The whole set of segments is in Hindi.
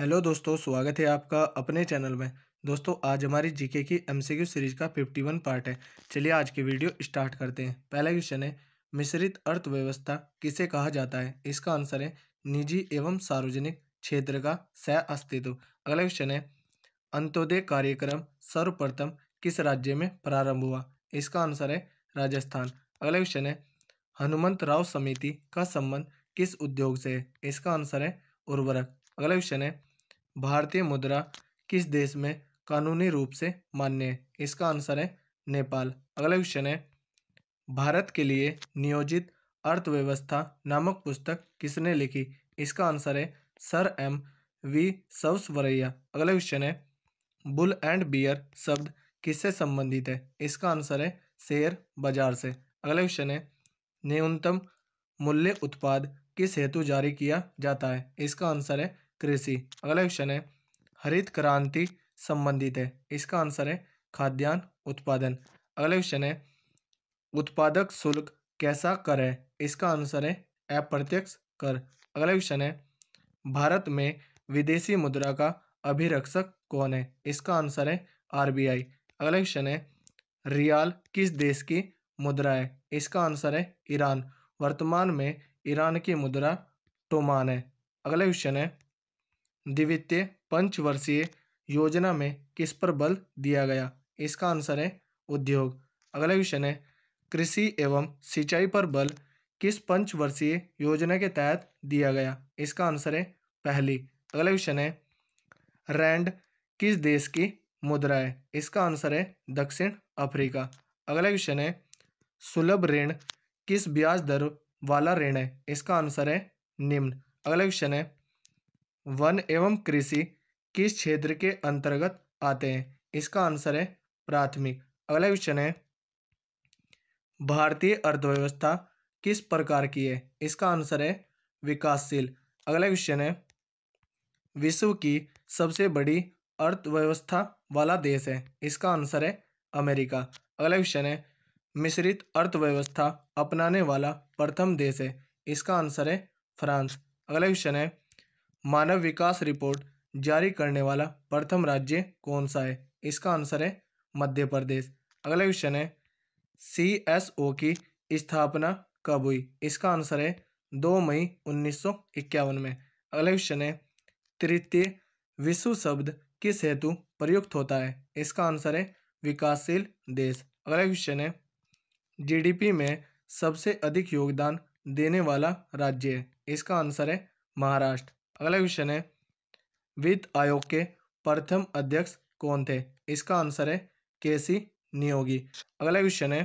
हेलो दोस्तों स्वागत है आपका अपने चैनल में दोस्तों आज हमारी जीके की एमसीक्यू सीरीज का फिफ्टी वन पार्ट है चलिए आज की वीडियो स्टार्ट करते हैं पहला क्वेश्चन है मिश्रित अर्थव्यवस्था किसे कहा जाता है इसका आंसर है निजी एवं सार्वजनिक क्षेत्र का सह अस्तित्व अगला क्वेश्चन है अंत्योदय कार्यक्रम सर्वप्रथम किस राज्य में प्रारंभ हुआ इसका आंसर है राजस्थान अगला क्वेश्चन है हनुमंत राव समिति का संबंध किस उद्योग से है इसका आंसर है उर्वरक अगला क्वेश्चन है भारतीय मुद्रा किस देश में कानूनी रूप से मान्य है इसका आंसर है नेपाल अगला क्वेश्चन है भारत के लिए नियोजित अर्थव्यवस्था नामक पुस्तक किसने लिखी इसका आंसर है सर एम वी सवसवरैया अगला क्वेश्चन है बुल एंड बियर शब्द किससे संबंधित है इसका आंसर है शेयर बाजार से अगला क्वेश्चन है न्यूनतम मूल्य उत्पाद किस हेतु जारी किया जाता है इसका आंसर है कृषि अगला क्वेश्चन है हरित क्रांति संबंधित है इसका आंसर है खाद्यान्न उत्पादन अगला क्वेश्चन है उत्पादक शुल्क कैसा कर है इसका आंसर है अप्रत्यक्ष कर अगला क्वेश्चन है भारत में विदेशी मुद्रा का अभिरक्षक कौन है इसका आंसर है आरबीआई अगला क्वेश्चन है रियाल किस देश की मुद्रा है इसका आंसर है ईरान वर्तमान में ईरान की मुद्रा टोमान है अगला क्वेश्चन है द्वितीय पंचवर्षीय योजना में किस पर बल दिया गया इसका आंसर है उद्योग अगला क्वेश्चन है कृषि एवं सिंचाई पर बल किस पंचवर्षीय योजना के तहत दिया गया इसका आंसर है पहली अगला क्वेश्चन है रैंड किस देश की मुद्रा है इसका आंसर है दक्षिण अफ्रीका अगला क्वेश्चन है सुलभ ऋण किस ब्याज दर वाला ऋण है इसका आंसर है निम्न अगला क्वेश्चन है वन एवं कृषि किस क्षेत्र के अंतर्गत आते हैं इसका आंसर है प्राथमिक अगला क्वेश्चन है भारतीय अर्थव्यवस्था किस प्रकार की है इसका आंसर है विकासशील अगला क्वेश्चन है विश्व की सबसे बड़ी अर्थव्यवस्था वाला देश है इसका आंसर है अमेरिका अगला क्वेश्चन है मिश्रित अर्थव्यवस्था अपनाने वाला प्रथम देश है इसका आंसर है फ्रांस अगला क्वेश्चन है मानव विकास रिपोर्ट जारी करने वाला प्रथम राज्य कौन सा है इसका आंसर है मध्य प्रदेश अगला क्वेश्चन है सी एस ओ की स्थापना कब हुई इसका आंसर है दो मई उन्नीस में अगला क्वेश्चन है तृतीय विश्व शब्द किस हेतु प्रयुक्त होता है इसका आंसर है विकासशील देश अगला क्वेश्चन है जीडीपी में सबसे अधिक योगदान देने वाला राज्य है इसका आंसर है महाराष्ट्र अगला क्वेश्चन है वित्त आयोग के प्रथम अध्यक्ष कौन थे इसका आंसर है के सी नियोगी अगला क्वेश्चन है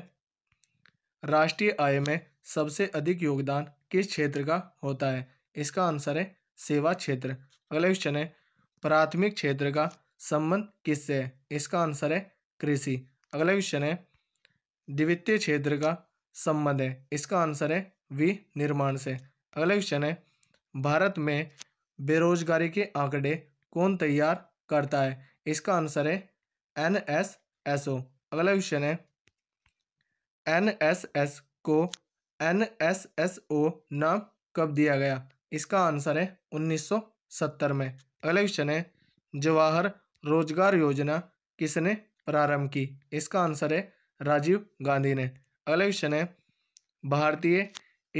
राष्ट्रीय आय में सबसे अधिक योगदान किस क्षेत्र का होता है इसका आंसर है सेवा क्षेत्र अगला क्वेश्चन है प्राथमिक क्षेत्र का संबंध किससे है इसका आंसर है कृषि अगला क्वेश्चन है द्वितीय क्षेत्र का संबंध है इसका आंसर है विनिर्माण से अगला क्वेश्चन है भारत में बेरोजगारी के आंकड़े कौन तैयार करता है इसका आंसर है एन एस एस ओ अगला क्वेश्चन है एन एस एस को एन एस एस ओ नाम कब दिया गया इसका आंसर है 1970 में अगला क्वेश्चन है जवाहर रोजगार योजना किसने प्रारंभ की इसका आंसर है राजीव गांधी ने अगला क्वेश्चन है भारतीय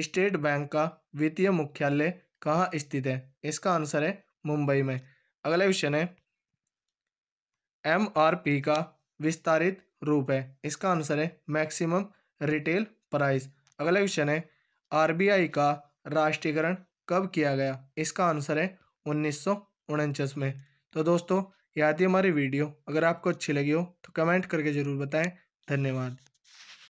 स्टेट बैंक का वित्तीय मुख्यालय कहाँ स्थित है इसका आंसर है मुंबई में अगला क्वेश्चन है एम आर पी का विस्तारित रूप है इसका आंसर है मैक्सिमम रिटेल प्राइस अगला क्वेश्चन है आरबीआई का राष्ट्रीयकरण कब किया गया इसका आंसर है उन्नीस में तो दोस्तों यह थी हमारी वीडियो अगर आपको अच्छी लगी हो तो कमेंट करके ज़रूर बताएं धन्यवाद